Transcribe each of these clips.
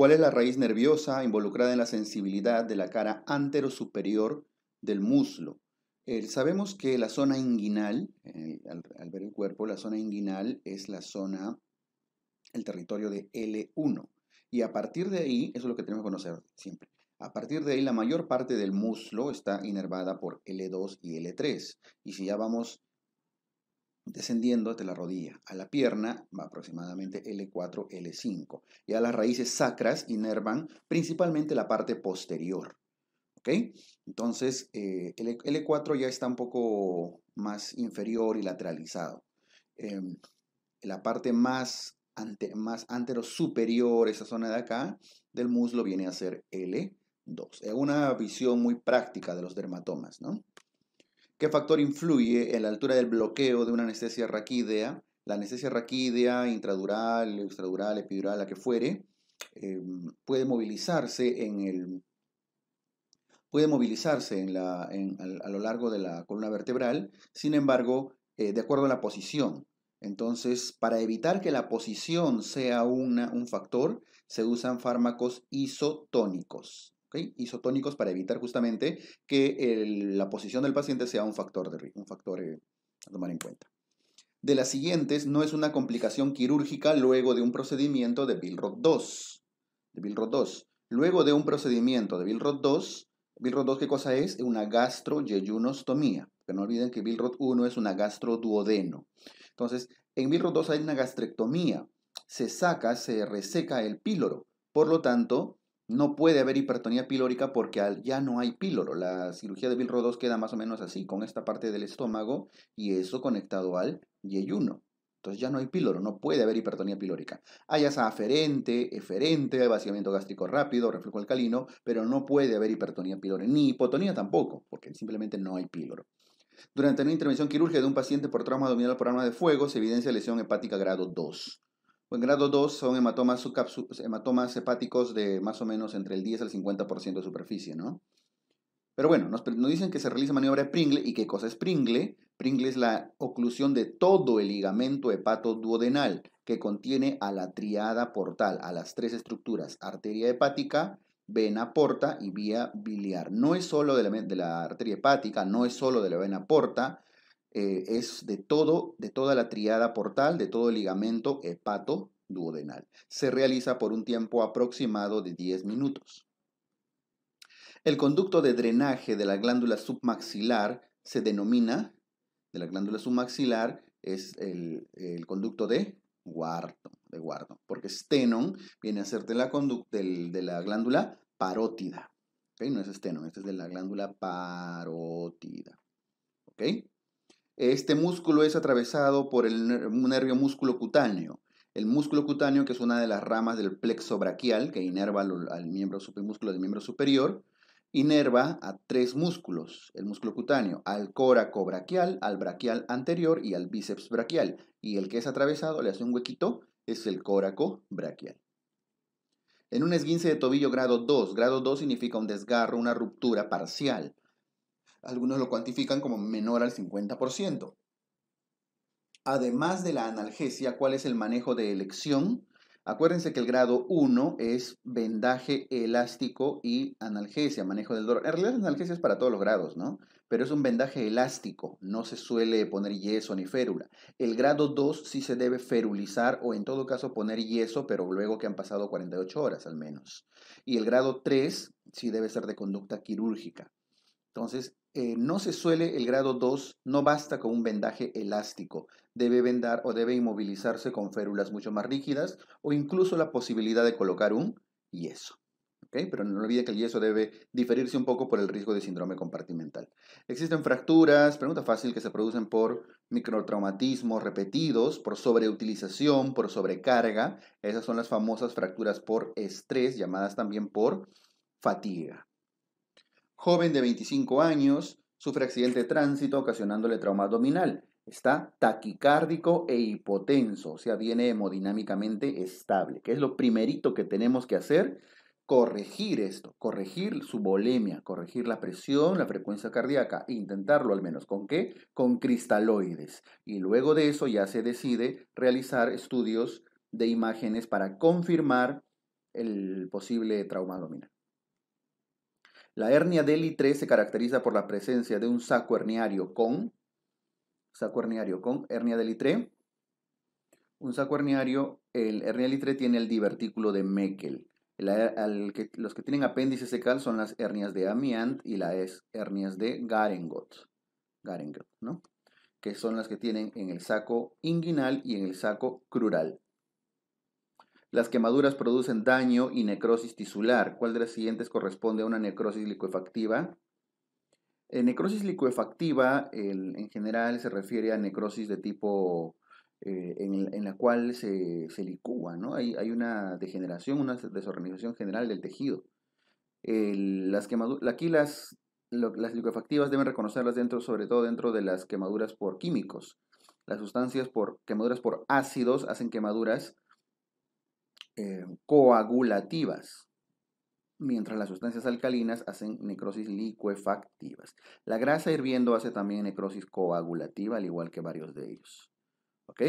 ¿Cuál es la raíz nerviosa involucrada en la sensibilidad de la cara antero-superior del muslo? Eh, sabemos que la zona inguinal, eh, al, ver el cuerpo, la zona inguinal es la zona, el territorio de L1. Y a partir de ahí, eso es lo que tenemos que conocer siempre, a partir de ahí la mayor parte del muslo está inervada por L2 y L3. Y si ya vamos descendiendo de la rodilla. A la pierna va aproximadamente L4, L5. Y a las raíces sacras inervan principalmente la parte posterior. ¿Ok? Entonces, eh, L4 ya está un poco más inferior y lateralizado. Em, la parte más, ante, más antero superior, esa zona de acá, del muslo viene a ser L2. Es una visión muy práctica de los dermatomas, ¿no? ¿Qué factor influye en la altura del bloqueo de una anestesia raquídea? La anestesia raquídea, intradural, extradural, epidural, la que fuere, em, puede movilizarse en el puede movilizarse a, lo largo de la columna vertebral, sin embargo, eh, de acuerdo a la posición. Entonces, para evitar que la posición sea un factor, se usan fármacos isotónicos isotónicos para evitar justamente que la posición del paciente sea un factor, de, un factor eh, a tomar en cuenta. De las siguientes, no es una complicación quirúrgica luego de un procedimiento de Billroth 2 De Billroth 2 Luego de un procedimiento de Billroth 2, Billroth 2 ¿qué cosa es? Una gastroyeyunostomía. Que no olviden que Billroth 1 es una gastroduodeno. Entonces, en Billroth 2 hay una gastrectomía. Se saca, se reseca el píloro. Por lo tanto, no puede haber hipertonía pilórica porque ya no hay píloro. La cirugía de Bilro 2 queda más o menos así, con esta parte del estómago y eso conectado al yeyuno. Entonces ya no hay píloro, no puede haber hipertonía pilórica. Hay asa aferente, eferente, vaciamiento gástrico rápido, reflujo alcalino, pero no puede haber hipertonía pilórica, ni hipotonía tampoco, porque simplemente no hay píloro. Durante una intervención quirúrgica de un paciente por trauma dominado por arma de fuego se evidencia lesión hepática grado 2. Pues en grado 2 son hematomas, hepáticos de más o menos entre el 10 al 50% de superficie, ¿no? Pero bueno, nos, dicen que se realiza maniobra de Pringle. ¿Y qué cosa es Pringle? Pringle es la oclusión de todo el ligamento hepato-duodenal que contiene a la triada portal, a las tres estructuras, arteria hepática, vena porta y vía biliar. No es solo de la arteria hepática, no es solo de la vena porta, eh, es de todo, de toda la triada portal, de todo el ligamento hepato duodenal. Se realiza por un tiempo aproximado de 10 minutos. El conducto de drenaje de la glándula submaxilar se denomina, de la glándula submaxilar, es el, conducto de guardo, de guardo. porque Stenon viene a ser de la, del, de la glándula parótida. ¿okay? No es Stenon, este es de la glándula parótida. ¿okay? Este músculo es atravesado por el nervio músculo cutáneo. El músculo cutáneo, que es una de las ramas del plexo braquial que inerva al, miembro del miembro superior, inerva a tres músculos, el músculo cutáneo, al córaco braquial, al braquial anterior y al bíceps braquial. Y el que es atravesado, le hace un huequito, es el córaco braquial. En un esguince de tobillo grado 2, grado 2 significa un desgarro, una ruptura parcial. Algunos lo cuantifican como menor al 50%. Además de la analgesia, ¿cuál es el manejo de elección? Acuérdense que el grado 1 es vendaje elástico y analgesia, manejo del dolor. En realidad la analgesia es para todos los grados, ¿no? Pero es un vendaje elástico, no se suele poner yeso ni férula. El grado 2 sí se debe ferulizar o en todo caso poner yeso, pero luego que han pasado 48 horas al menos. Y el grado 3 sí debe ser de conducta quirúrgica. Entonces, eh, no se suele el grado 2, no basta con un vendaje elástico. Debe vendar o debe inmovilizarse con férulas mucho más rígidas o incluso la posibilidad de colocar un yeso. Pero no olvide que el yeso debe diferirse un poco por el riesgo de síndrome compartimental. Existen fracturas, pregunta fácil, que se producen por microtraumatismos repetidos, por sobreutilización, por sobrecarga. Esas son las famosas fracturas por estrés, llamadas también por fatiga. Joven de 25 años, sufre accidente de tránsito ocasionándole trauma abdominal. Está taquicárdico e hipotenso, o sea, viene hemodinámicamente estable, que es lo primerito que tenemos que hacer, corregir esto, corregir su bolemia, corregir la presión, la frecuencia cardíaca, e intentarlo al menos, ¿con qué? Con cristaloides. Y luego de eso ya se decide realizar estudios de imágenes para confirmar el posible trauma abdominal. La hernia del se caracteriza por la presencia de un saco herniario con saco herniario con hernia del Un saco herniario, el hernia del tiene el divertículo de Meckel. los que tienen apéndice secal son las hernias de Amiant y las hernias de Garengot, ¿no? que son las que tienen en el saco inguinal y en el saco crural. Las quemaduras producen daño y necrosis tisular. ¿Cuál de las siguientes corresponde a una necrosis licuefactiva? En necrosis licuefactiva, en general, se refiere a necrosis de tipo eh, en, la cual se, licúa, ¿no? Hay, una degeneración, una desorganización general del tejido. las quemaduras, aquí las, licuefactivas deben reconocerlas dentro, sobre todo dentro de las quemaduras por químicos. Las sustancias por quemaduras por ácidos hacen quemaduras eh, coagulativas, mientras las sustancias alcalinas hacen necrosis liquefactivas. La grasa hirviendo hace también necrosis coagulativa, al igual que varios de ellos. ¿Ok?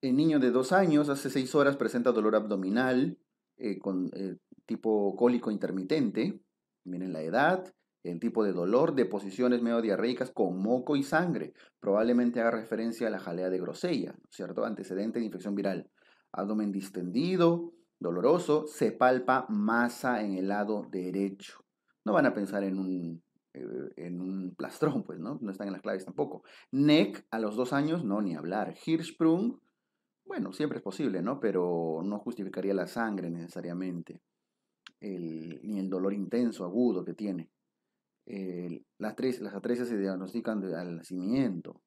El niño de dos años, hace seis horas, presenta dolor abdominal eh, con eh, tipo cólico intermitente. Miren la edad, el tipo de dolor, deposiciones medio diarreicas con moco y sangre. Probablemente haga referencia a la jalea de grosella, ¿cierto? Antecedente de infección viral abdomen distendido, doloroso, se palpa masa en el lado derecho. No van a pensar en un, eh, en un plastrón, pues, ¿no? No están en las claves tampoco. Neck, a los dos años, no, ni hablar. Hirschsprung, bueno, siempre es posible, ¿no? Pero no justificaría la sangre necesariamente, ni el dolor intenso, agudo que tiene. las, tres, las atrecias se diagnostican al nacimiento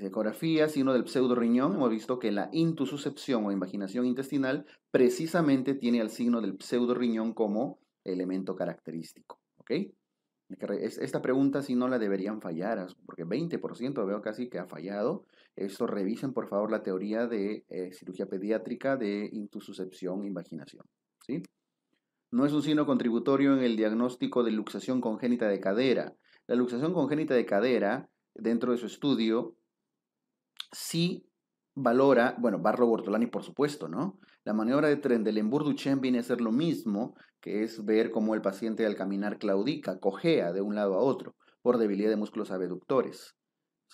ecografía, signo del pseudo riñón, hemos visto que la intususcepción o imaginación intestinal precisamente tiene al signo del pseudo riñón como elemento característico. ¿Ok? Esta pregunta si no la deberían fallar, porque 20% veo casi que ha fallado. Esto revisen por favor la teoría de eh, cirugía pediátrica de intususcepción invaginación. ¿sí? No es un signo contributorio en el diagnóstico de luxación congénita de cadera. La luxación congénita de cadera, dentro de su estudio, sí valora, bueno, barro Bortolani por supuesto, ¿no? La maniobra de tren de viene a ser lo mismo, que es ver cómo el paciente al caminar claudica, cojea de un lado a otro, por debilidad de músculos abductores.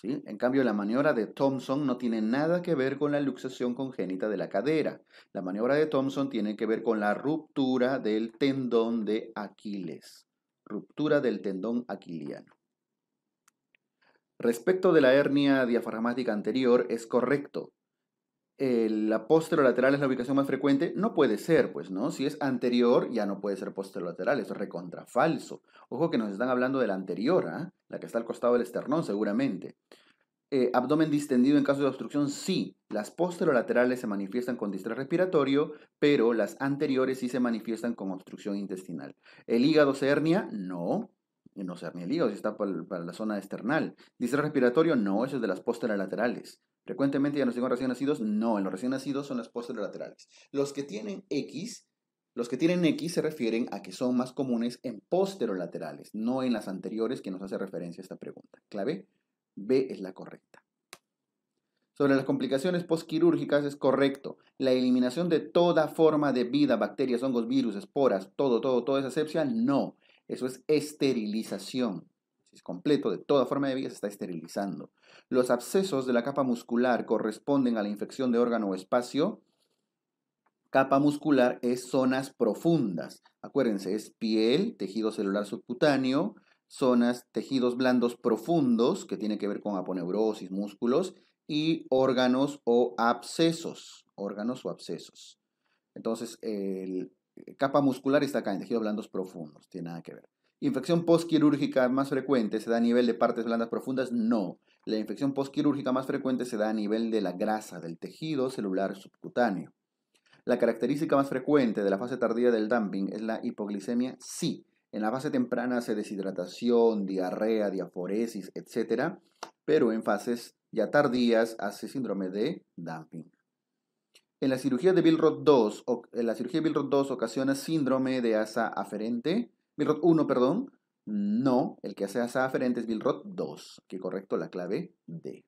¿Sí? En cambio, la maniobra de Thompson no tiene nada que ver con la luxación congénita de la cadera. La maniobra de Thompson tiene que ver con la ruptura del tendón de Aquiles, ruptura del tendón aquiliano. Respecto de la hernia diafragmática anterior, es correcto. la posterolateral es la ubicación más frecuente. No puede ser, pues, ¿no? Si es anterior, ya no puede ser posterolateral. Eso es recontra falso. Ojo que nos están hablando de la anterior, ¿ah? La que está al costado del esternón, seguramente. Eh, abdomen distendido en caso de obstrucción, sí. Las posterolaterales se manifiestan con distrés respiratorio, pero las anteriores sí se manifiestan con obstrucción intestinal. ¿El hígado se hernia? No no ser ni el hígado, si está para, la zona external. Distrés respiratorio, no, eso es de las posterolaterales. laterales. Frecuentemente ya nos digo recién nacidos, no, en los recién nacidos son las posterolaterales. laterales. Los que tienen X, los que tienen X se refieren a que son más comunes en posterolaterales, no en las anteriores que nos hace referencia a esta pregunta. Clave B es la correcta. Sobre las complicaciones postquirúrgicas es correcto. La eliminación de toda forma de vida, bacterias, hongos, virus, esporas, todo, todo, toda esa asepsia, no. Eso es esterilización. Si es completo, de toda forma de vida se está esterilizando. Los abscesos de la capa muscular corresponden a la infección de órgano o espacio. Capa muscular es zonas profundas. Acuérdense, es piel, tejido celular subcutáneo, zonas, tejidos blandos profundos, que tiene que ver con aponeurosis, músculos, y órganos o abscesos. Órganos o abscesos. Entonces, el, capa muscular está acá, en tejidos blandos profundos, tiene nada que ver. ¿Infección postquirúrgica más frecuente se da a nivel de partes blandas profundas? No. La infección postquirúrgica más frecuente se da a nivel de la grasa del tejido celular subcutáneo. ¿La característica más frecuente de la fase tardía del dumping es la hipoglicemia? Sí. En la fase temprana hace deshidratación, diarrea, diaforesis, etc. Pero en fases ya tardías hace síndrome de dumping. En la cirugía de Billroth 2, en la cirugía de Billroth 2 ocasiona síndrome de asa aferente. Billroth 1, perdón. No, el que hace asa aferente es Billroth 2, que correcto la clave D.